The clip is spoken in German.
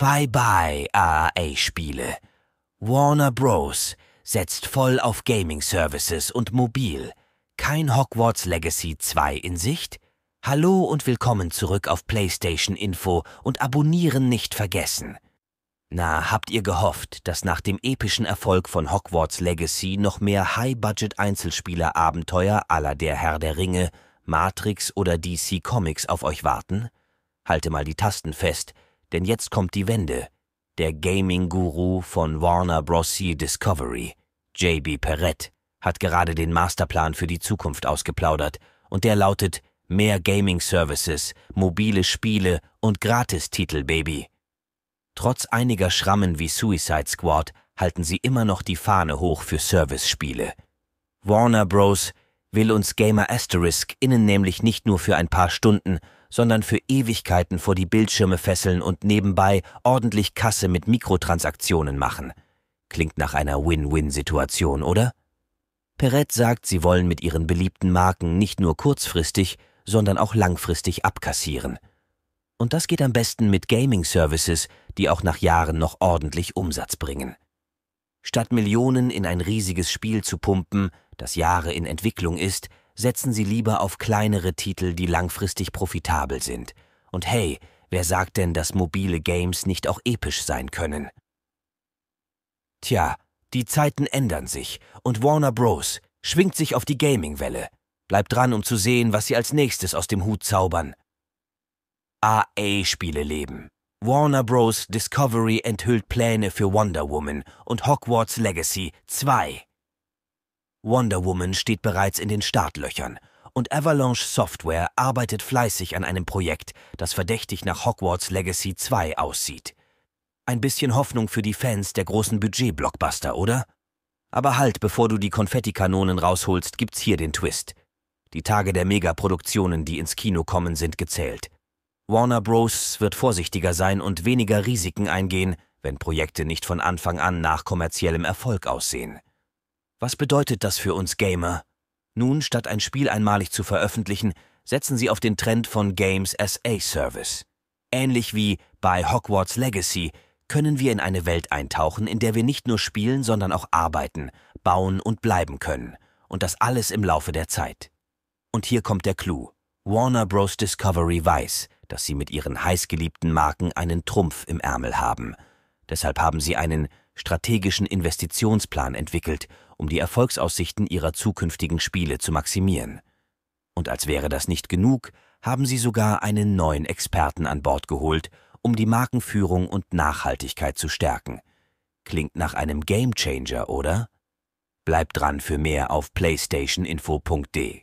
Bye-bye AAA-Spiele. Warner Bros. setzt voll auf Gaming-Services und mobil. Kein Hogwarts Legacy 2 in Sicht? Hallo und willkommen zurück auf PlayStation Info und abonnieren nicht vergessen. Na, habt ihr gehofft, dass nach dem epischen Erfolg von Hogwarts Legacy noch mehr High-Budget-Einzelspieler-Abenteuer aller der Herr der Ringe, Matrix oder DC Comics auf euch warten? Halte mal die Tasten fest – denn jetzt kommt die Wende. Der Gaming-Guru von Warner Bros. Discovery, JB Perret, hat gerade den Masterplan für die Zukunft ausgeplaudert und der lautet mehr Gaming-Services, mobile Spiele und Gratistitel, Baby. Trotz einiger Schrammen wie Suicide Squad halten sie immer noch die Fahne hoch für Service-Spiele. Warner Bros. will uns Gamer Asterisk innen nämlich nicht nur für ein paar Stunden, sondern für Ewigkeiten vor die Bildschirme fesseln und nebenbei ordentlich Kasse mit Mikrotransaktionen machen. Klingt nach einer Win-Win-Situation, oder? Perret sagt, sie wollen mit ihren beliebten Marken nicht nur kurzfristig, sondern auch langfristig abkassieren. Und das geht am besten mit Gaming-Services, die auch nach Jahren noch ordentlich Umsatz bringen. Statt Millionen in ein riesiges Spiel zu pumpen, das Jahre in Entwicklung ist, setzen Sie lieber auf kleinere Titel, die langfristig profitabel sind. Und hey, wer sagt denn, dass mobile Games nicht auch episch sein können? Tja, die Zeiten ändern sich und Warner Bros. schwingt sich auf die Gaming-Welle. Bleibt dran, um zu sehen, was sie als nächstes aus dem Hut zaubern. AA-Spiele leben. Warner Bros. Discovery enthüllt Pläne für Wonder Woman und Hogwarts Legacy 2. Wonder Woman steht bereits in den Startlöchern und Avalanche Software arbeitet fleißig an einem Projekt, das verdächtig nach Hogwarts Legacy 2 aussieht. Ein bisschen Hoffnung für die Fans der großen Budget-Blockbuster, oder? Aber halt, bevor du die Konfettikanonen rausholst, gibt's hier den Twist. Die Tage der Megaproduktionen, die ins Kino kommen, sind gezählt. Warner Bros. wird vorsichtiger sein und weniger Risiken eingehen, wenn Projekte nicht von Anfang an nach kommerziellem Erfolg aussehen. Was bedeutet das für uns Gamer? Nun, statt ein Spiel einmalig zu veröffentlichen, setzen sie auf den Trend von Games as a Service. Ähnlich wie bei Hogwarts Legacy können wir in eine Welt eintauchen, in der wir nicht nur spielen, sondern auch arbeiten, bauen und bleiben können. Und das alles im Laufe der Zeit. Und hier kommt der Clou. Warner Bros. Discovery weiß, dass sie mit ihren heißgeliebten Marken einen Trumpf im Ärmel haben. Deshalb haben sie einen strategischen Investitionsplan entwickelt um die Erfolgsaussichten ihrer zukünftigen Spiele zu maximieren. Und als wäre das nicht genug, haben sie sogar einen neuen Experten an Bord geholt, um die Markenführung und Nachhaltigkeit zu stärken. Klingt nach einem Gamechanger, oder? Bleibt dran für mehr auf playstationinfo.de.